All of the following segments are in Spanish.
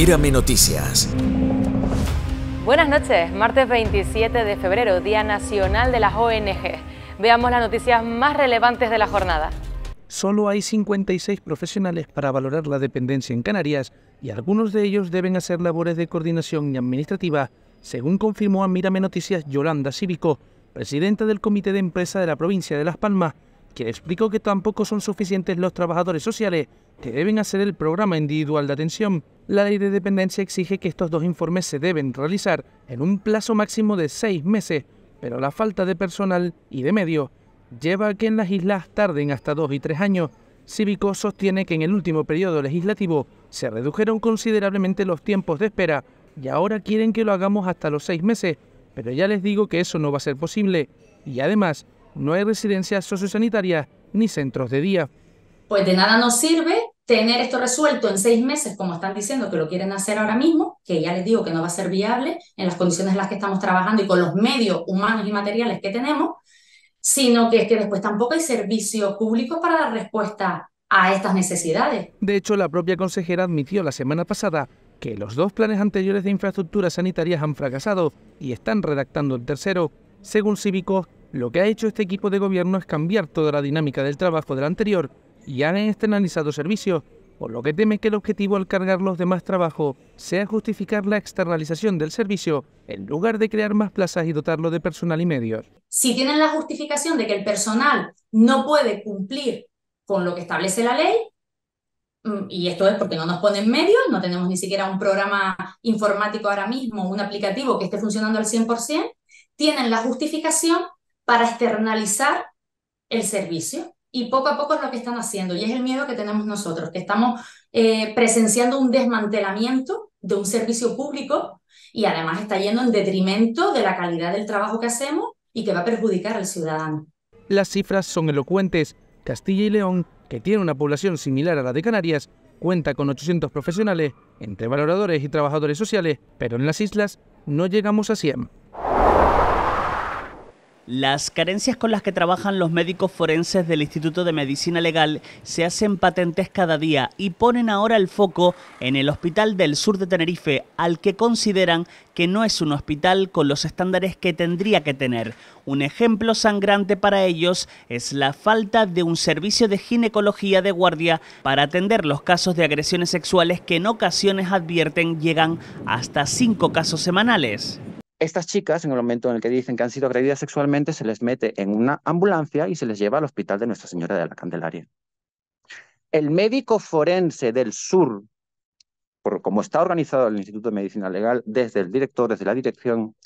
Mírame Noticias. Buenas noches, martes 27 de febrero, Día Nacional de las ONG. Veamos las noticias más relevantes de la jornada. Solo hay 56 profesionales para valorar la dependencia en Canarias y algunos de ellos deben hacer labores de coordinación y administrativa, según confirmó a Mírame Noticias Yolanda Cívico, presidenta del Comité de Empresa de la provincia de Las Palmas, que explicó que tampoco son suficientes los trabajadores sociales que deben hacer el programa individual de atención. La ley de dependencia exige que estos dos informes se deben realizar en un plazo máximo de seis meses, pero la falta de personal y de medios lleva a que en las islas tarden hasta dos y tres años. Cívico sostiene que en el último periodo legislativo se redujeron considerablemente los tiempos de espera y ahora quieren que lo hagamos hasta los seis meses, pero ya les digo que eso no va a ser posible. Y además, no hay residencias sociosanitarias ni centros de día. Pues de nada nos sirve tener esto resuelto en seis meses, como están diciendo que lo quieren hacer ahora mismo, que ya les digo que no va a ser viable en las condiciones en las que estamos trabajando y con los medios humanos y materiales que tenemos, sino que es que después tampoco hay servicios públicos para dar respuesta a estas necesidades. De hecho, la propia consejera admitió la semana pasada que los dos planes anteriores de infraestructuras sanitarias han fracasado y están redactando el tercero. Según Cívicos, lo que ha hecho este equipo de gobierno es cambiar toda la dinámica del trabajo del anterior y han externalizado servicios, por lo que teme que el objetivo al cargar los demás trabajos sea justificar la externalización del servicio en lugar de crear más plazas y dotarlo de personal y medios. Si tienen la justificación de que el personal no puede cumplir con lo que establece la ley, mm, y esto es porque no nos ponen medios, no tenemos ni siquiera un programa informático ahora mismo, un aplicativo que esté funcionando al 100%, tienen la justificación para externalizar el servicio. Y poco a poco es lo que están haciendo. Y es el miedo que tenemos nosotros, que estamos eh, presenciando un desmantelamiento de un servicio público y además está yendo en detrimento de la calidad del trabajo que hacemos y que va a perjudicar al ciudadano. Las cifras son elocuentes. Castilla y León, que tiene una población similar a la de Canarias, cuenta con 800 profesionales, entre valoradores y trabajadores sociales, pero en las islas no llegamos a 100. Las carencias con las que trabajan los médicos forenses del Instituto de Medicina Legal se hacen patentes cada día y ponen ahora el foco en el Hospital del Sur de Tenerife, al que consideran que no es un hospital con los estándares que tendría que tener. Un ejemplo sangrante para ellos es la falta de un servicio de ginecología de guardia para atender los casos de agresiones sexuales que en ocasiones advierten llegan hasta cinco casos semanales. Estas chicas, en el momento en el que dicen que han sido agredidas sexualmente, se les mete en una ambulancia y se les lleva al hospital de Nuestra Señora de la Candelaria. El médico forense del sur, por como está organizado el Instituto de Medicina Legal, desde el director, desde la dirección,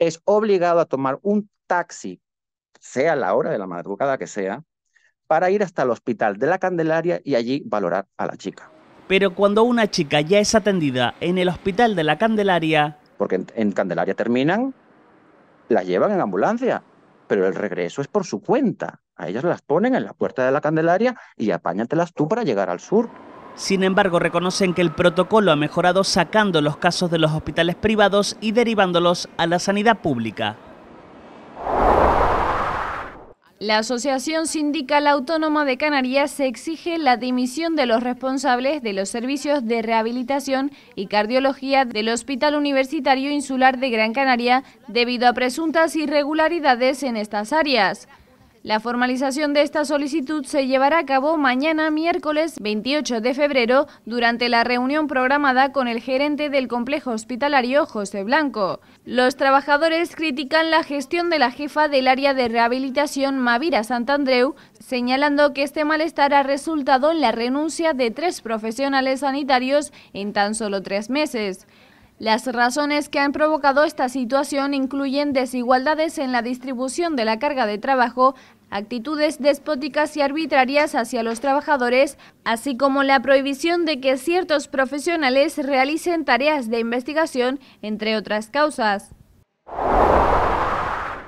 es obligado a tomar un taxi, sea la hora de la madrugada que sea, para ir hasta el hospital de la Candelaria y allí valorar a la chica. Pero cuando una chica ya es atendida en el hospital de la Candelaria, porque en, Candelaria terminan, las llevan en ambulancia, pero el regreso es por su cuenta. A ellas las ponen en la puerta de la Candelaria y apáñatelas tú para llegar al sur. Sin embargo, reconocen que el protocolo ha mejorado sacando los casos de los hospitales privados y derivándolos a la sanidad pública. La Asociación Sindical Autónoma de Canarias exige la dimisión de los responsables de los servicios de rehabilitación y cardiología del Hospital Universitario Insular de Gran Canaria debido a presuntas irregularidades en estas áreas. La formalización de esta solicitud se llevará a cabo mañana miércoles 28 de febrero durante la reunión programada con el gerente del complejo hospitalario José Blanco. Los trabajadores critican la gestión de la jefa del área de rehabilitación Mavira Santandreu, señalando que este malestar ha resultado en la renuncia de tres profesionales sanitarios en tan solo tres meses. Las razones que han provocado esta situación incluyen desigualdades en la distribución de la carga de trabajo, actitudes despóticas y arbitrarias hacia los trabajadores, así como la prohibición de que ciertos profesionales realicen tareas de investigación, entre otras causas.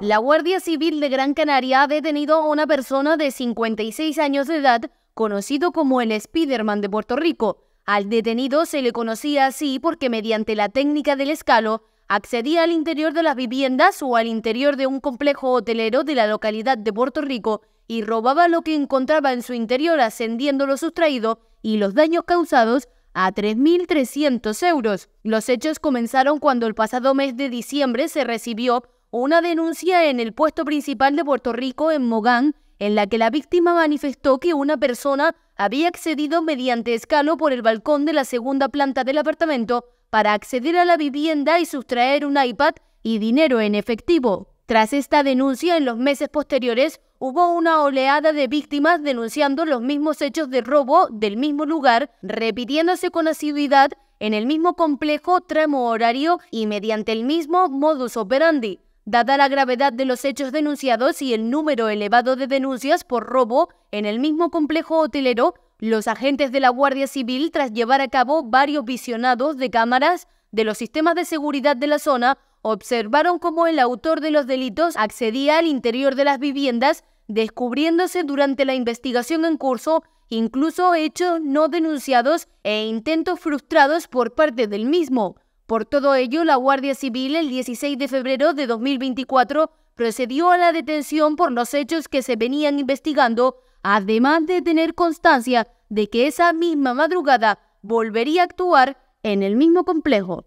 La Guardia Civil de Gran Canaria ha detenido a una persona de 56 años de edad, conocido como el Spiderman de Puerto Rico. Al detenido se le conocía así porque mediante la técnica del escalo accedía al interior de las viviendas o al interior de un complejo hotelero de la localidad de Puerto Rico y robaba lo que encontraba en su interior ascendiendo lo sustraído y los daños causados a 3.300 euros. Los hechos comenzaron cuando el pasado mes de diciembre se recibió una denuncia en el puesto principal de Puerto Rico en Mogán, en la que la víctima manifestó que una persona había accedido mediante escalo por el balcón de la segunda planta del apartamento para acceder a la vivienda y sustraer un iPad y dinero en efectivo. Tras esta denuncia, en los meses posteriores hubo una oleada de víctimas denunciando los mismos hechos de robo del mismo lugar, repitiéndose con asiduidad en el mismo complejo, tramo horario y mediante el mismo modus operandi. Dada la gravedad de los hechos denunciados y el número elevado de denuncias por robo en el mismo complejo hotelero, los agentes de la Guardia Civil, tras llevar a cabo varios visionados de cámaras de los sistemas de seguridad de la zona, observaron cómo el autor de los delitos accedía al interior de las viviendas, descubriéndose durante la investigación en curso incluso hechos no denunciados e intentos frustrados por parte del mismo. Por todo ello, la Guardia Civil el 16 de febrero de 2024 procedió a la detención por los hechos que se venían investigando además de tener constancia de que esa misma madrugada volvería a actuar en el mismo complejo.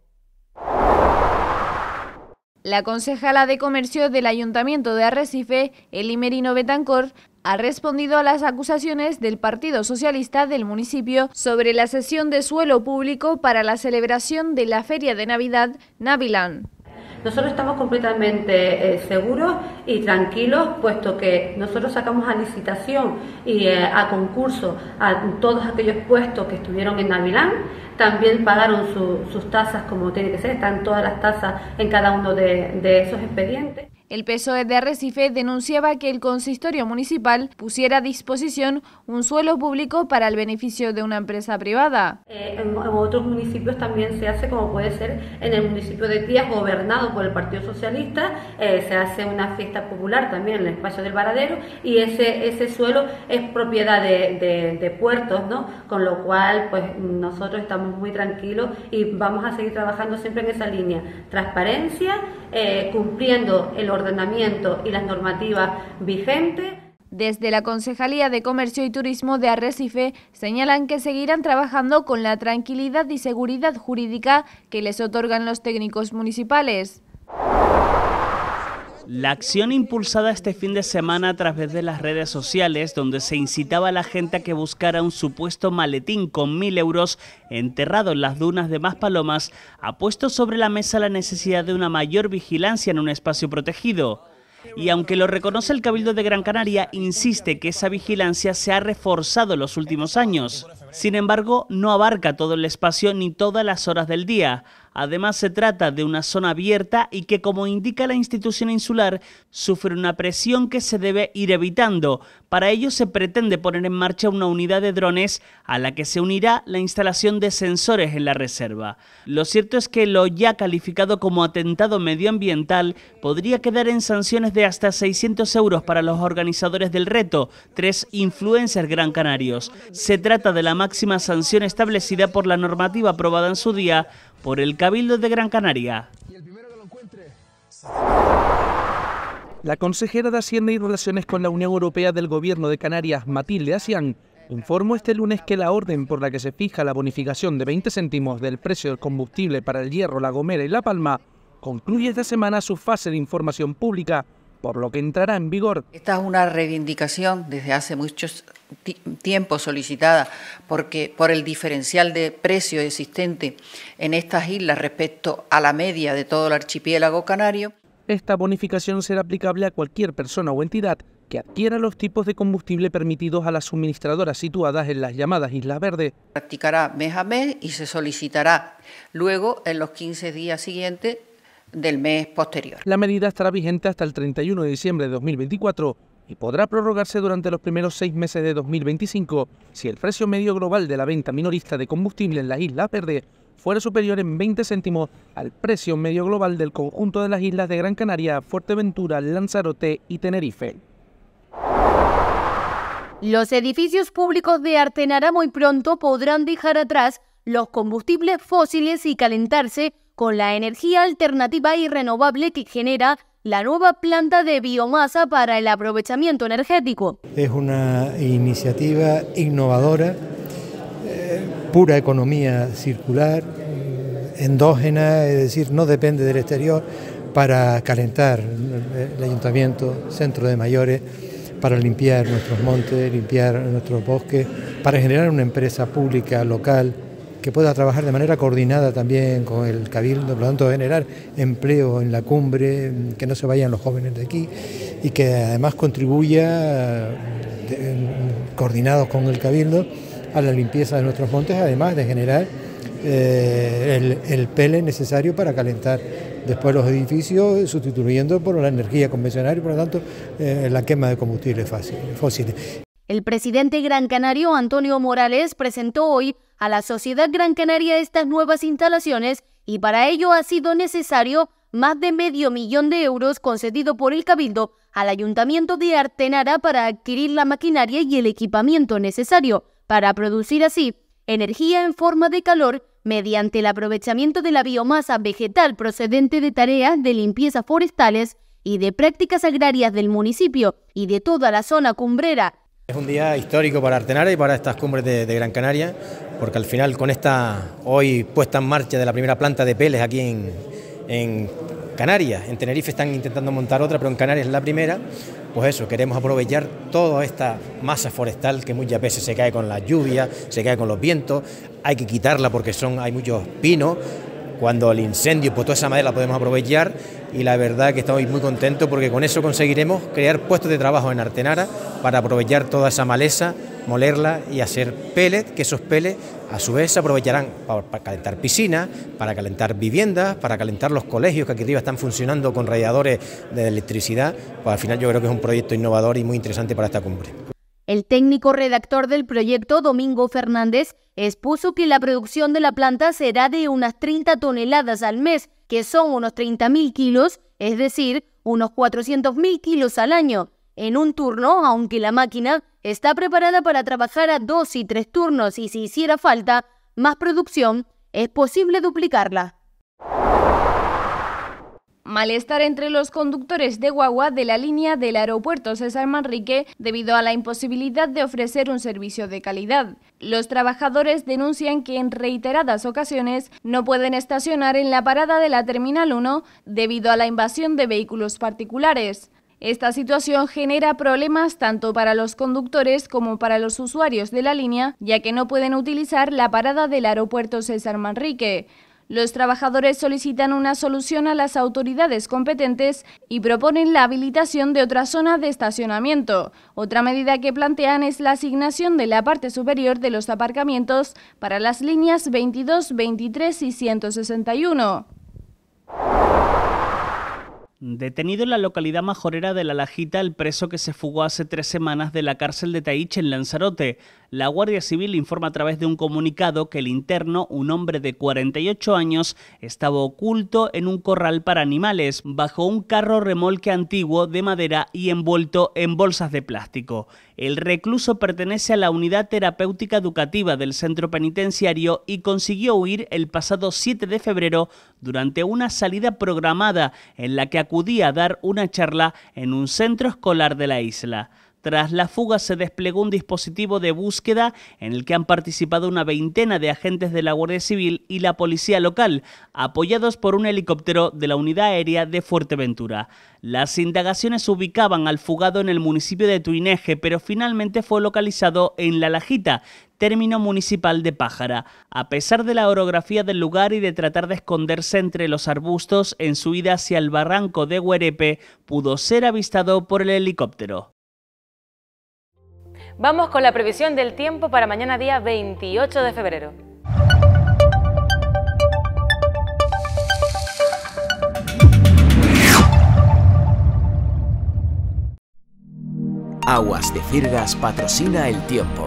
La concejala de comercio del Ayuntamiento de Arrecife, Elimerino Betancor, ha respondido a las acusaciones del Partido Socialista del municipio sobre la cesión de suelo público para la celebración de la Feria de Navidad Navilán. Nosotros estamos completamente eh, seguros y tranquilos, puesto que nosotros sacamos a licitación y eh, a concurso a todos aquellos puestos que estuvieron en Navilán, también pagaron sus tasas como tiene que ser, están todas las tasas en cada uno de esos expedientes. El PSOE de Recife denunciaba que el consistorio municipal pusiera a disposición un suelo público para el beneficio de una empresa privada. Eh, en, otros municipios también se hace, como puede ser en el municipio de Tías, gobernado por el Partido Socialista, eh, se hace una fiesta popular también en el espacio del Varadero y ese, ese suelo es propiedad de, de, de puertos, ¿no? Con lo cual, pues nosotros estamos muy tranquilos y vamos a seguir trabajando siempre en esa línea, transparencia eh, cumpliendo el ordenamiento y las normativas vigentes. Desde la Concejalía de Comercio y Turismo de Arrecife señalan que seguirán trabajando con la tranquilidad y seguridad jurídica que les otorgan los técnicos municipales. La acción impulsada este fin de semana a través de las redes sociales, donde se incitaba a la gente a que buscara un supuesto maletín con mil euros enterrado en las dunas de Maspalomas... ha puesto sobre la mesa la necesidad de una mayor vigilancia en un espacio protegido y aunque lo reconoce el Cabildo de Gran Canaria, insiste que esa vigilancia se ha reforzado en los últimos años. Sin embargo, no abarca todo el espacio ni todas las horas del día. Además, se trata de una zona abierta y que, como indica la institución insular, sufre una presión que se debe ir evitando. Para ello se pretende poner en marcha una unidad de drones a la que se unirá la instalación de sensores en la reserva. Lo cierto es que lo ya calificado como atentado medioambiental podría quedar en sanciones de hasta 600 euros para los organizadores del reto, tres influencers gran canarios. Se trata de la máxima sanción establecida por la normativa aprobada en su día por el Cabildo de Gran Canaria. La consejera de Hacienda y Relaciones con la Unión Europea del Gobierno de Canarias, Matilde Asián, informó este lunes que la orden por la que se fija la bonificación de 20 céntimos del precio del combustible para el hierro, la gomera y la palma concluye esta semana su fase de información pública por lo que entrará en vigor. Esta es una reivindicación desde hace mucho tiempo solicitada porque por el diferencial de precio existente en estas islas respecto a la media de todo el archipiélago canario. Esta bonificación será aplicable a cualquier persona o entidad que adquiera los tipos de combustible permitidos a las suministradoras situadas en las llamadas Islas Verdes. Practicará mes a mes y se solicitará luego en los 15 días siguientes del mes posterior. La medida estará vigente hasta el 31 de diciembre de 2024 y podrá prorrogarse durante los primeros seis meses de 2025 si el precio medio global de la venta minorista de combustible en la isla perde fuera superior en 20 céntimos al precio medio global del conjunto de las islas de Gran Canaria, Fuerteventura, Lanzarote y Tenerife. Los edificios públicos de Artenara muy pronto podrán dejar atrás los combustibles fósiles y calentarse con la energía alternativa y renovable que genera la nueva planta de biomasa para el aprovechamiento energético. Es una iniciativa innovadora, eh, pura economía circular, endógena, es decir, no depende del exterior para calentar el ayuntamiento, centro de mayores, para limpiar nuestros montes, limpiar nuestros bosques, para generar una empresa pública local que pueda trabajar de manera coordinada también con el Cabildo, por lo tanto generar empleo en la cumbre, que no se vayan los jóvenes de aquí y que además contribuya, coordinados con el Cabildo, a la limpieza de nuestros montes, además de generar eh, el, pele necesario para calentar después los edificios, sustituyendo por la energía convencional y por lo tanto eh, la quema de combustibles fósiles. El presidente gran canario Antonio Morales presentó hoy a la sociedad gran canaria estas nuevas instalaciones y para ello ha sido necesario más de medio millón de euros concedido por el Cabildo al Ayuntamiento de Artenara para adquirir la maquinaria y el equipamiento necesario para producir así energía en forma de calor mediante el aprovechamiento de la biomasa vegetal procedente de tareas de limpieza forestales y de prácticas agrarias del municipio y de toda la zona cumbrera es un día histórico para Artenara y para estas cumbres de, Gran Canaria, porque al final con esta hoy puesta en marcha de la primera planta de Peles aquí en, Canarias, en Tenerife están intentando montar otra, pero en Canarias es la primera, pues eso, queremos aprovechar toda esta masa forestal que muchas veces se cae con la lluvia, se cae con los vientos, hay que quitarla porque son, hay muchos pinos, cuando el incendio, pues toda esa madera la podemos aprovechar y la verdad que estamos muy contentos porque con eso conseguiremos crear puestos de trabajo en Artenara para aprovechar toda esa maleza, molerla y hacer pellets, que esos pellets a su vez se aprovecharán para, calentar piscinas, para calentar viviendas, para calentar los colegios que aquí arriba están funcionando con radiadores de electricidad. Pues al final yo creo que es un proyecto innovador y muy interesante para esta cumbre. El técnico redactor del proyecto, Domingo Fernández, expuso que la producción de la planta será de unas 30 toneladas al mes, que son unos 30.000 kilos, es decir, unos 400.000 kilos al año en un turno, aunque la máquina está preparada para trabajar a dos y tres turnos y si hiciera falta más producción, es posible duplicarla. Malestar entre los conductores de guagua de la línea del aeropuerto César Manrique debido a la imposibilidad de ofrecer un servicio de calidad. Los trabajadores denuncian que en reiteradas ocasiones no pueden estacionar en la parada de la Terminal 1 debido a la invasión de vehículos particulares. Esta situación genera problemas tanto para los conductores como para los usuarios de la línea, ya que no pueden utilizar la parada del aeropuerto César Manrique. Los trabajadores solicitan una solución a las autoridades competentes y proponen la habilitación de otra zona de estacionamiento. Otra medida que plantean es la asignación de la parte superior de los aparcamientos para las líneas 22, 23 y 161. Detenido en la localidad majorera de La Lajita, el preso que se fugó hace tres semanas de la cárcel de Taich en Lanzarote. La Guardia Civil informa a través de un comunicado que el interno, un hombre de 48 años, estaba oculto en un corral para animales, bajo un carro remolque antiguo de madera y envuelto en bolsas de plástico. El recluso pertenece a la unidad terapéutica educativa del centro penitenciario y consiguió huir el pasado 7 de febrero durante una salida programada en la que acudía a dar una charla en un centro escolar de la isla. Tras la fuga se desplegó un dispositivo de búsqueda en el que han participado una veintena de agentes de la Guardia Civil y la policía local, apoyados por un helicóptero de la Unidad Aérea de Fuerteventura. Las indagaciones ubicaban al fugado en el municipio de Tuineje, pero finalmente fue localizado en La Lajita, término municipal de Pájara. A pesar de la orografía del lugar y de tratar de esconderse entre los arbustos en su ida hacia el barranco de Huerepe, pudo ser avistado por el helicóptero. Vamos con la previsión del tiempo para mañana día 28 de febrero. Aguas de Firgas patrocina el tiempo.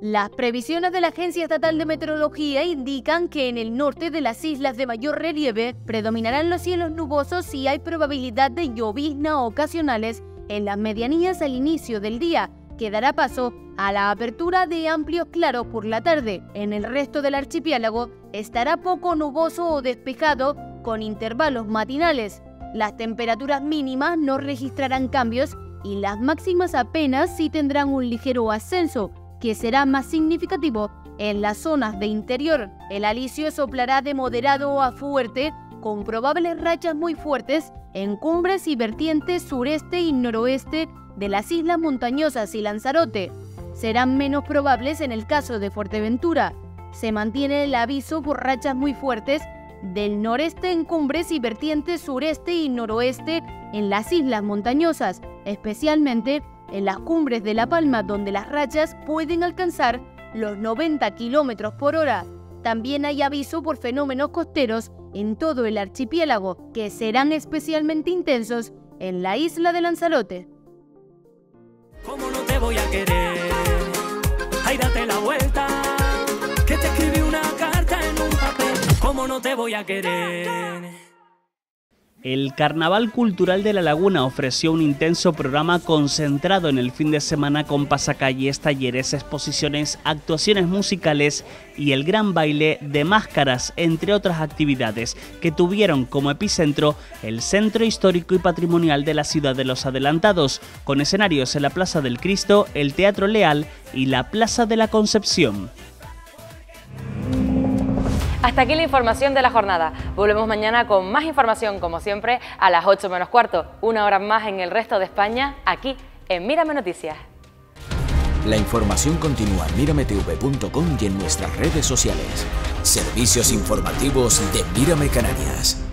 Las previsiones de la Agencia Estatal de Meteorología indican que en el norte de las islas de mayor relieve predominarán los cielos nubosos y hay probabilidad de llovizna ocasionales en las medianías al inicio del día, que dará paso a la apertura de amplios claros por la tarde. En el resto del archipiélago estará poco nuboso o despejado con intervalos matinales. Las temperaturas mínimas no registrarán cambios y las máximas apenas si tendrán un ligero ascenso, que será más significativo en las zonas de interior. El alisio soplará de moderado a fuerte, con probables rachas muy fuertes en cumbres y vertientes sureste y noroeste de las islas montañosas y Lanzarote. Serán menos probables en el caso de Fuerteventura. Se mantiene el aviso por rachas muy fuertes del noreste en cumbres y vertientes sureste y noroeste en las islas montañosas, especialmente en las cumbres de La Palma donde las rayas pueden alcanzar los 90 kilómetros por hora. También hay aviso por fenómenos costeros en todo el archipiélago, que serán especialmente intensos en la isla de Lanzarote. no te voy a querer? la vuelta, que te una carta en un papel. no te voy a querer? El Carnaval Cultural de La Laguna ofreció un intenso programa concentrado en el fin de semana con pasacalles, talleres, exposiciones, actuaciones musicales y el gran baile de máscaras, entre otras actividades, que tuvieron como epicentro el Centro Histórico y Patrimonial de la Ciudad de los Adelantados, con escenarios en la Plaza del Cristo, el Teatro Leal y la Plaza de la Concepción. Hasta aquí la información de la jornada. Volvemos mañana con más información, como siempre, a las 8 menos cuarto, una hora más en el resto de España, aquí en Mírame Noticias. La información continúa en mirametv.com y en nuestras redes sociales. Servicios informativos de Mírame Canarias.